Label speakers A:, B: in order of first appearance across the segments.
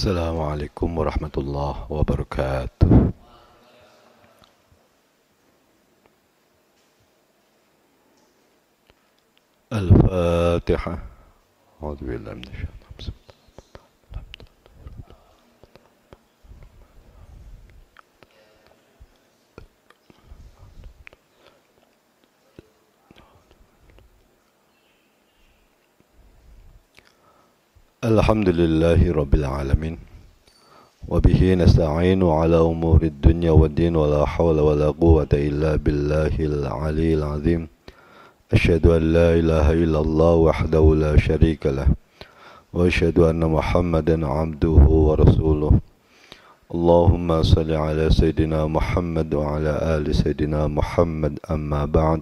A: السلام عليكم ورحمة الله وبركاته الفاتحة أعوذ بالله من الشيطان الحمد لله رب العالمين وبه نستعين على أمور الدنيا والدين ولا حول ولا قوة إلا بالله العلي العظيم أشهد أن لا إله إلا الله وحده لا شريك له وأشهد أن محمدا عبده ورسوله اللهم صل على سيدنا محمد وعلى آل سيدنا محمد أما بعد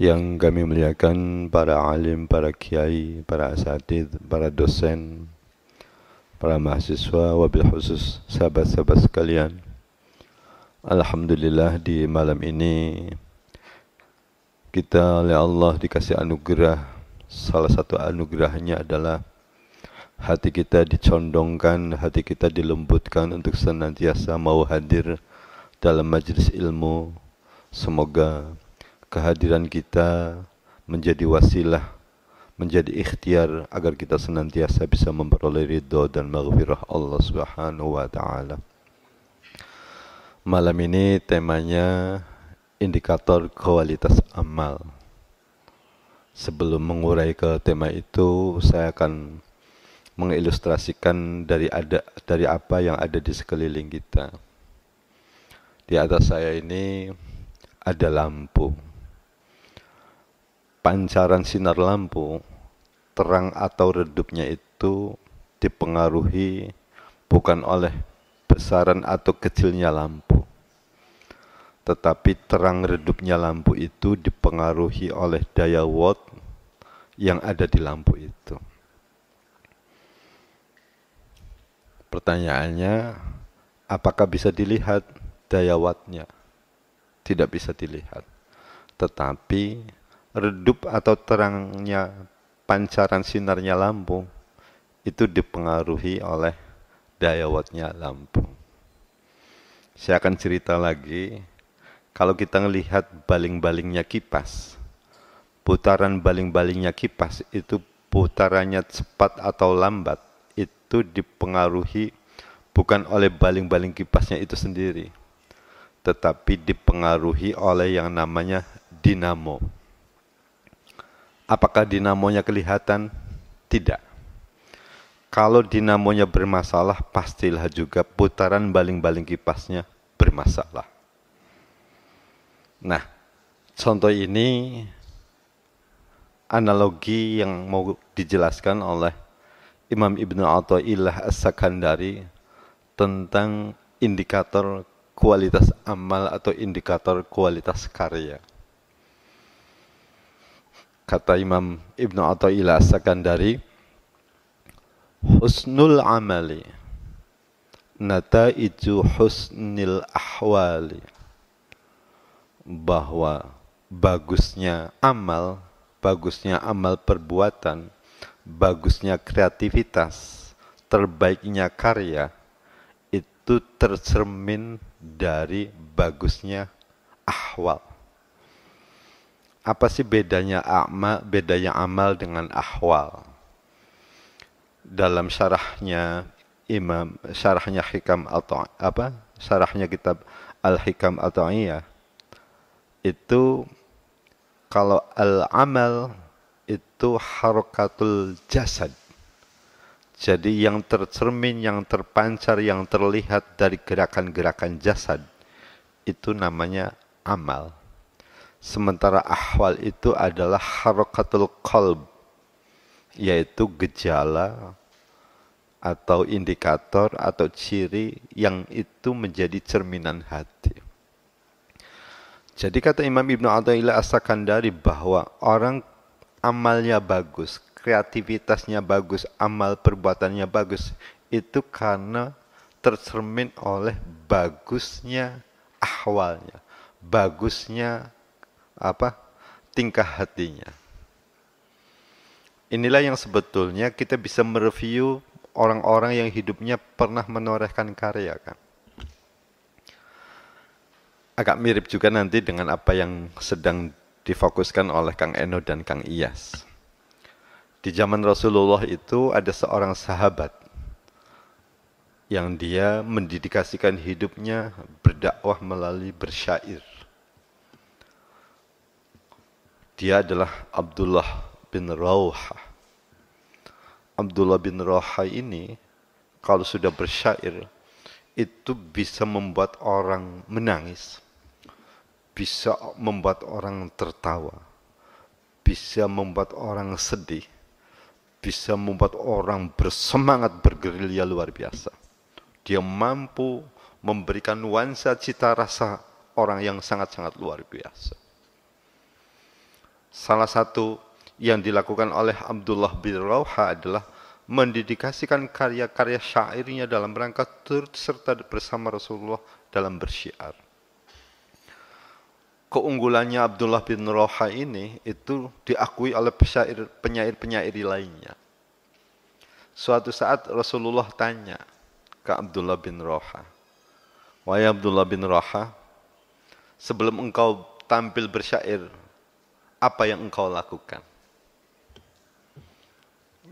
A: yang kami muliakan para alim, para kiai, para asatid, para dosen, para mahasiswa, wabil khusus sahabat-sahabat sekalian. Alhamdulillah di malam ini kita oleh Allah dikasih anugerah. Salah satu anugerahnya adalah hati kita dicondongkan, hati kita dilembutkan untuk senantiasa mau hadir dalam majlis ilmu. Semoga kehadiran kita menjadi wasilah, menjadi ikhtiar agar kita senantiasa bisa memperoleh ridho dan maghfirah Allah Subhanahu wa taala. Malam ini temanya indikator kualitas amal. Sebelum mengurai ke tema itu, saya akan mengilustrasikan dari ada dari apa yang ada di sekeliling kita. Di atas saya ini ada lampu pancaran sinar lampu terang atau redupnya itu dipengaruhi bukan oleh besaran atau kecilnya lampu tetapi terang redupnya lampu itu dipengaruhi oleh daya watt yang ada di lampu itu. Pertanyaannya, apakah bisa dilihat daya wattnya? Tidak bisa dilihat. Tetapi redup atau terangnya pancaran sinarnya lampu itu dipengaruhi oleh daya wattnya lampu. Saya akan cerita lagi, kalau kita melihat baling-balingnya kipas, putaran baling-balingnya kipas itu putarannya cepat atau lambat, itu dipengaruhi bukan oleh baling-baling kipasnya itu sendiri, tetapi dipengaruhi oleh yang namanya dinamo. Apakah dinamonya kelihatan? Tidak. Kalau dinamonya bermasalah, pastilah juga putaran baling-baling kipasnya bermasalah. Nah, contoh ini analogi yang mau dijelaskan oleh Imam Ibn Atta'ilah As-Sakandari tentang indikator kualitas amal atau indikator kualitas karya kata Imam Ibnu Athaillah Sakandari husnul amali nata itu husnil ahwali bahwa bagusnya amal bagusnya amal perbuatan bagusnya kreativitas terbaiknya karya itu tercermin dari bagusnya ahwal apa sih bedanya amal, bedanya amal dengan ahwal? Dalam syarahnya Imam, syarahnya Hikam atau apa? Syarahnya kitab Al-Hikam atau iya itu kalau al-amal itu harokatul jasad. Jadi yang tercermin, yang terpancar, yang terlihat dari gerakan-gerakan jasad itu namanya amal. Sementara ahwal itu adalah harokatul qalb, yaitu gejala atau indikator atau ciri yang itu menjadi cerminan hati. Jadi kata Imam Ibn Atta'illah As-Sakandari bahwa orang amalnya bagus, kreativitasnya bagus, amal perbuatannya bagus, itu karena tercermin oleh bagusnya ahwalnya, bagusnya apa tingkah hatinya. Inilah yang sebetulnya kita bisa mereview orang-orang yang hidupnya pernah menorehkan karya kan. Agak mirip juga nanti dengan apa yang sedang difokuskan oleh Kang Eno dan Kang Iyas. Di zaman Rasulullah itu ada seorang sahabat yang dia mendidikasikan hidupnya berdakwah melalui bersyair. Dia adalah Abdullah bin Rauha. Abdullah bin Rauha ini kalau sudah bersyair itu bisa membuat orang menangis, bisa membuat orang tertawa, bisa membuat orang sedih, bisa membuat orang bersemangat bergerilya luar biasa. Dia mampu memberikan nuansa cita rasa orang yang sangat-sangat luar biasa. Salah satu yang dilakukan oleh Abdullah bin Rauha adalah mendedikasikan karya-karya syairnya dalam rangka turut serta bersama Rasulullah dalam bersyiar. Keunggulannya Abdullah bin Rauha ini itu diakui oleh penyair-penyair lainnya. Suatu saat Rasulullah tanya ke Abdullah bin Rauha, Wahai Abdullah bin Rauha, sebelum engkau tampil bersyair, apa yang engkau lakukan.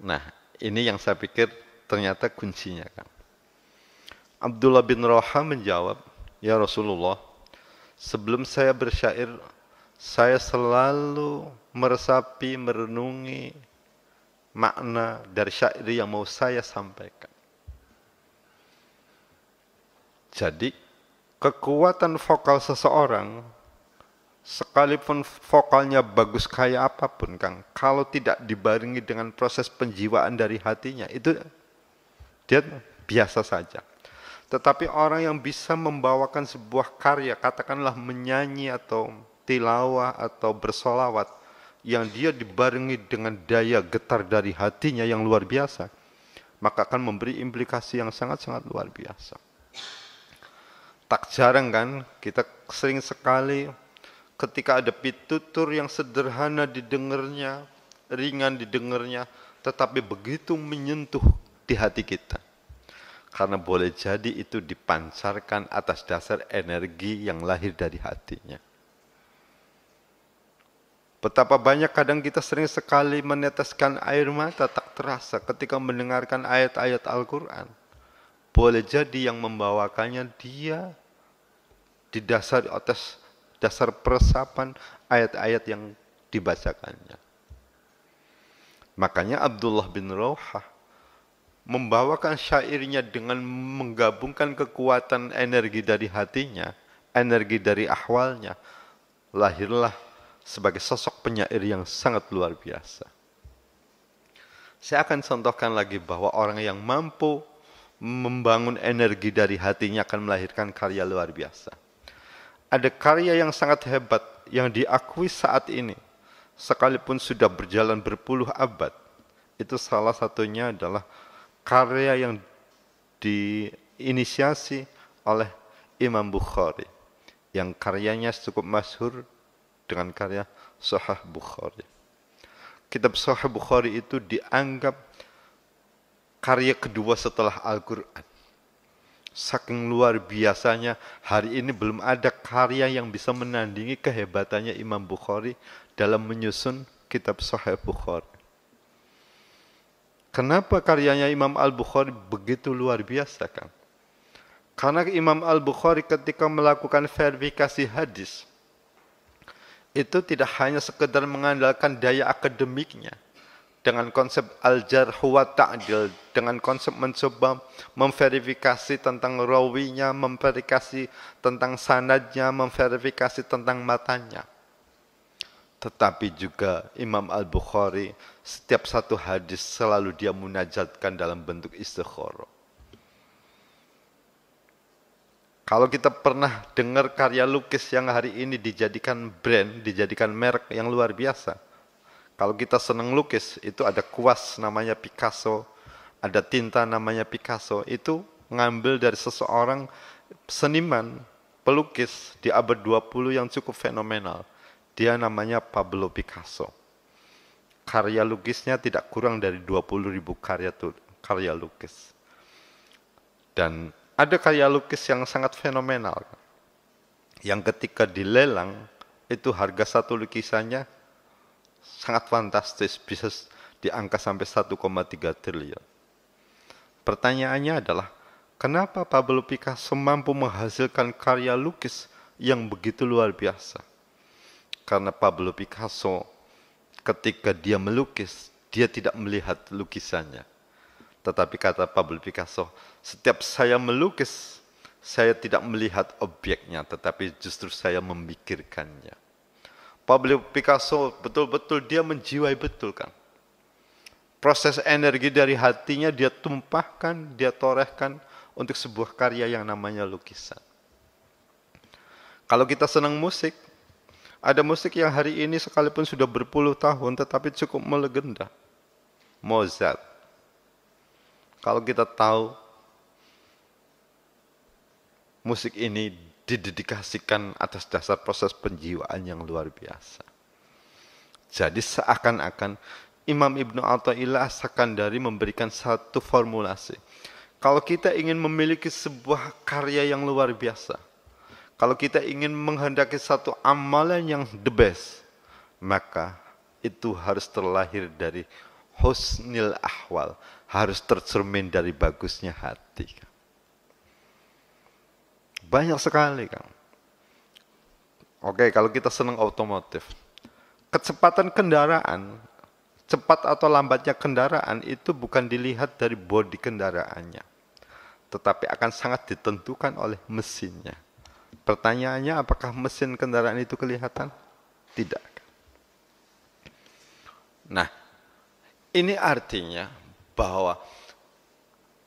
A: Nah, ini yang saya pikir ternyata kuncinya kan. Abdullah bin Roha menjawab, Ya Rasulullah, sebelum saya bersyair, saya selalu meresapi, merenungi makna dari syair yang mau saya sampaikan. Jadi, kekuatan vokal seseorang Sekalipun vokalnya bagus kayak apapun, Kang, kalau tidak dibarengi dengan proses penjiwaan dari hatinya, itu dia biasa saja. Tetapi orang yang bisa membawakan sebuah karya, katakanlah menyanyi atau tilawah atau bersolawat, yang dia dibarengi dengan daya getar dari hatinya yang luar biasa, maka akan memberi implikasi yang sangat-sangat luar biasa. Tak jarang kan, kita sering sekali ketika ada pitutur yang sederhana didengarnya, ringan didengarnya, tetapi begitu menyentuh di hati kita. Karena boleh jadi itu dipancarkan atas dasar energi yang lahir dari hatinya. Betapa banyak kadang kita sering sekali meneteskan air mata tak terasa ketika mendengarkan ayat-ayat Al-Quran. Boleh jadi yang membawakannya dia didasari atas dasar persapan ayat-ayat yang dibacakannya. Makanya Abdullah bin Rauhah membawakan syairnya dengan menggabungkan kekuatan energi dari hatinya, energi dari ahwalnya. Lahirlah sebagai sosok penyair yang sangat luar biasa. Saya akan contohkan lagi bahwa orang yang mampu membangun energi dari hatinya akan melahirkan karya luar biasa ada karya yang sangat hebat yang diakui saat ini sekalipun sudah berjalan berpuluh abad. Itu salah satunya adalah karya yang diinisiasi oleh Imam Bukhari yang karyanya cukup masyhur dengan karya Sahih Bukhari. Kitab Sahih Bukhari itu dianggap karya kedua setelah Al-Qur'an saking luar biasanya hari ini belum ada karya yang bisa menandingi kehebatannya Imam Bukhari dalam menyusun kitab Sahih Bukhari. Kenapa karyanya Imam Al-Bukhari begitu luar biasa kan? Karena Imam Al-Bukhari ketika melakukan verifikasi hadis itu tidak hanya sekedar mengandalkan daya akademiknya, dengan konsep al-jarh wa ta'dil, dengan konsep mencoba memverifikasi tentang rawinya, memverifikasi tentang sanadnya, memverifikasi tentang matanya. Tetapi juga Imam Al-Bukhari setiap satu hadis selalu dia munajatkan dalam bentuk istikhara. Kalau kita pernah dengar karya lukis yang hari ini dijadikan brand, dijadikan merek yang luar biasa, kalau kita senang lukis, itu ada kuas namanya Picasso, ada tinta namanya Picasso. Itu ngambil dari seseorang seniman, pelukis di abad 20 yang cukup fenomenal. Dia namanya Pablo Picasso. Karya lukisnya tidak kurang dari 20 ribu karya, karya lukis. Dan ada karya lukis yang sangat fenomenal. Yang ketika dilelang, itu harga satu lukisannya sangat fantastis bisa di angka sampai 1,3 triliun. Pertanyaannya adalah kenapa Pablo Picasso mampu menghasilkan karya lukis yang begitu luar biasa? Karena Pablo Picasso ketika dia melukis, dia tidak melihat lukisannya. Tetapi kata Pablo Picasso, setiap saya melukis, saya tidak melihat objeknya, tetapi justru saya memikirkannya. Pablo Picasso betul-betul dia menjiwai betul kan. Proses energi dari hatinya dia tumpahkan, dia torehkan untuk sebuah karya yang namanya lukisan. Kalau kita senang musik, ada musik yang hari ini sekalipun sudah berpuluh tahun tetapi cukup melegenda. Mozart. Kalau kita tahu musik ini didedikasikan atas dasar proses penjiwaan yang luar biasa. Jadi seakan-akan Imam Ibnu Athaillah dari memberikan satu formulasi. Kalau kita ingin memiliki sebuah karya yang luar biasa, kalau kita ingin menghendaki satu amalan yang the best, maka itu harus terlahir dari husnil ahwal, harus tercermin dari bagusnya hati. Banyak sekali, kan. Oke, kalau kita senang otomotif. Kecepatan kendaraan, cepat atau lambatnya kendaraan itu bukan dilihat dari bodi kendaraannya. Tetapi akan sangat ditentukan oleh mesinnya. Pertanyaannya apakah mesin kendaraan itu kelihatan? Tidak. Nah, ini artinya bahwa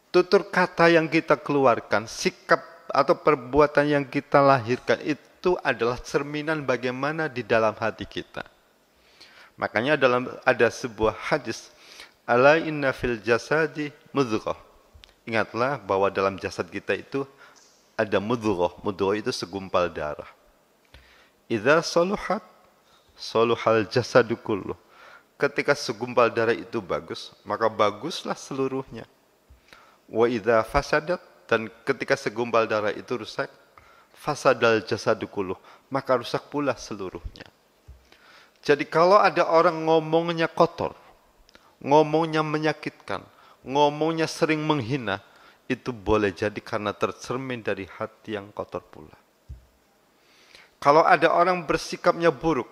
A: tutur kata yang kita keluarkan, sikap atau perbuatan yang kita lahirkan itu adalah cerminan bagaimana di dalam hati kita. Makanya dalam ada sebuah hadis, ala inna fil jasadi mudghah. Ingatlah bahwa dalam jasad kita itu ada mudghah. Mudghah itu segumpal darah. Idza saluhat saluhal jasadu kullu. Ketika segumpal darah itu bagus, maka baguslah seluruhnya. Wa idza fasadat dan ketika segumpal darah itu rusak, fasadal jasadu maka rusak pula seluruhnya. Jadi kalau ada orang ngomongnya kotor, ngomongnya menyakitkan, ngomongnya sering menghina, itu boleh jadi karena tercermin dari hati yang kotor pula. Kalau ada orang bersikapnya buruk,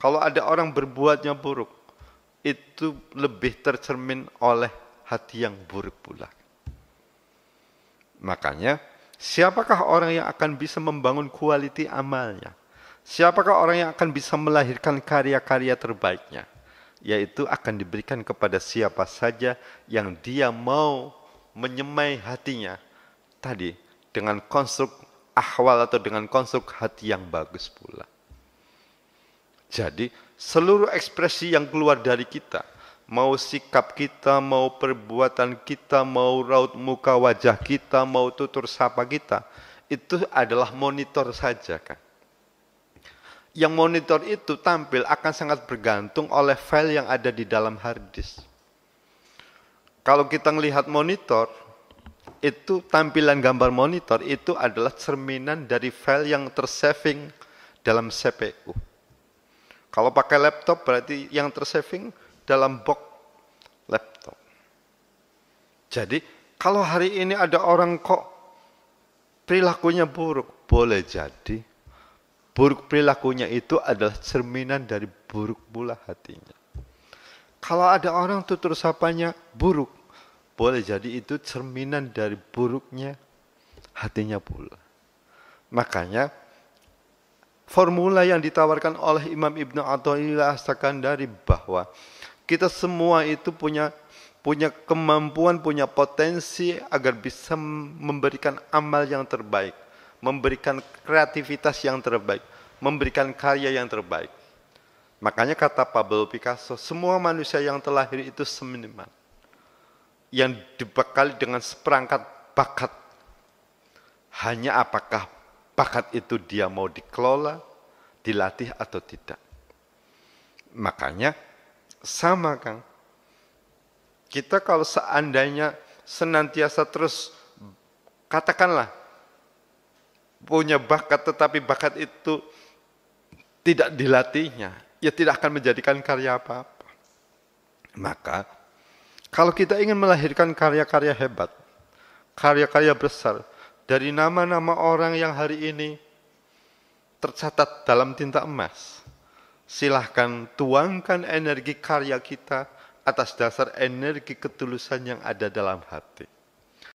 A: kalau ada orang berbuatnya buruk, itu lebih tercermin oleh hati yang buruk pula. Makanya, siapakah orang yang akan bisa membangun kualiti amalnya? Siapakah orang yang akan bisa melahirkan karya-karya terbaiknya? Yaitu akan diberikan kepada siapa saja yang dia mau menyemai hatinya. Tadi, dengan konstruk ahwal atau dengan konstruk hati yang bagus pula. Jadi, seluruh ekspresi yang keluar dari kita mau sikap kita, mau perbuatan kita, mau raut muka wajah kita, mau tutur sapa kita, itu adalah monitor saja kan. Yang monitor itu tampil akan sangat bergantung oleh file yang ada di dalam hard disk. Kalau kita melihat monitor, itu tampilan gambar monitor itu adalah cerminan dari file yang tersaving dalam CPU. Kalau pakai laptop berarti yang tersaving dalam box laptop. Jadi kalau hari ini ada orang kok perilakunya buruk, boleh jadi buruk perilakunya itu adalah cerminan dari buruk pula hatinya. Kalau ada orang tutur sapanya buruk, boleh jadi itu cerminan dari buruknya hatinya pula. Makanya formula yang ditawarkan oleh Imam Ibnu Athaillah dari bahwa kita semua itu punya punya kemampuan, punya potensi agar bisa memberikan amal yang terbaik, memberikan kreativitas yang terbaik, memberikan karya yang terbaik. Makanya kata Pablo Picasso, semua manusia yang terlahir itu seminimal Yang dibekali dengan seperangkat bakat. Hanya apakah bakat itu dia mau dikelola, dilatih atau tidak. Makanya sama Kang. Kita kalau seandainya senantiasa terus katakanlah punya bakat tetapi bakat itu tidak dilatihnya, ya tidak akan menjadikan karya apa-apa. Maka kalau kita ingin melahirkan karya-karya hebat, karya-karya besar dari nama-nama orang yang hari ini tercatat dalam tinta emas, Silahkan tuangkan energi karya kita atas dasar energi ketulusan yang ada dalam hati.